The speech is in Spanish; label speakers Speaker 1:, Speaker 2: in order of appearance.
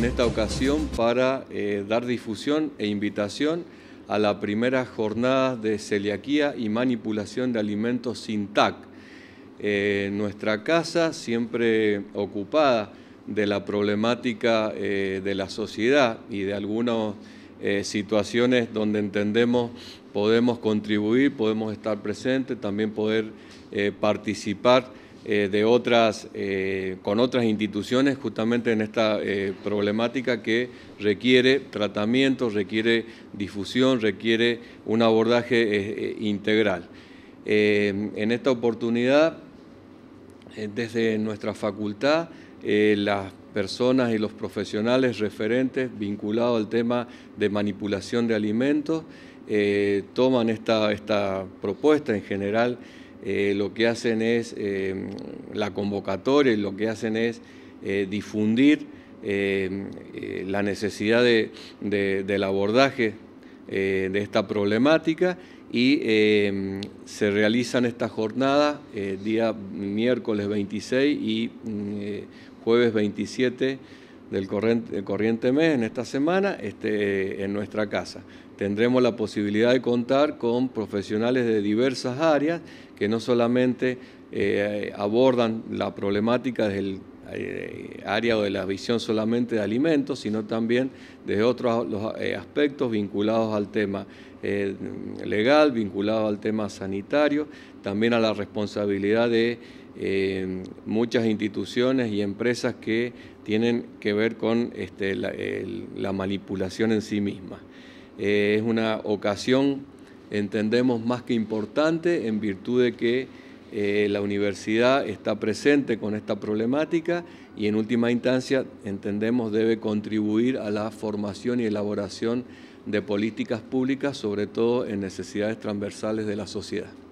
Speaker 1: en esta ocasión para eh, dar difusión e invitación a la primera jornada de celiaquía y manipulación de alimentos sin TAC. Eh, nuestra casa, siempre ocupada de la problemática eh, de la sociedad y de algunas situaciones donde entendemos podemos contribuir, podemos estar presentes, también poder participar eh, de otras, eh, con otras instituciones justamente en esta eh, problemática que requiere tratamiento, requiere difusión, requiere un abordaje integral. en esta oportunidad, desde nuestra facultad, las personas y los profesionales referentes vinculados al tema de manipulación de alimentos toman esta propuesta en general eh, lo que hacen es eh, la convocatoria y lo que hacen es eh, difundir la necesidad del abordaje de esta problemática y se realizan estas jornadas día miércoles 26 y mm, jueves 27 del corriente, mes, en esta semana, este, en nuestra casa. Tendremos la posibilidad de contar con profesionales de diversas áreas que no solamente eh, abordan la problemática del eh, área o de la visión solamente de alimentos, sino también de otros eh, aspectos vinculados al tema eh, legal, vinculados al tema sanitario, también a la responsabilidad de muchas instituciones y empresas que tienen que ver con este, la, manipulación en sí misma. es una ocasión, entendemos, más que importante en virtud de que eh, la universidad está presente con esta problemática y en última instancia entendemos debe contribuir a la formación y elaboración de políticas públicas, sobre todo en necesidades transversales de la sociedad.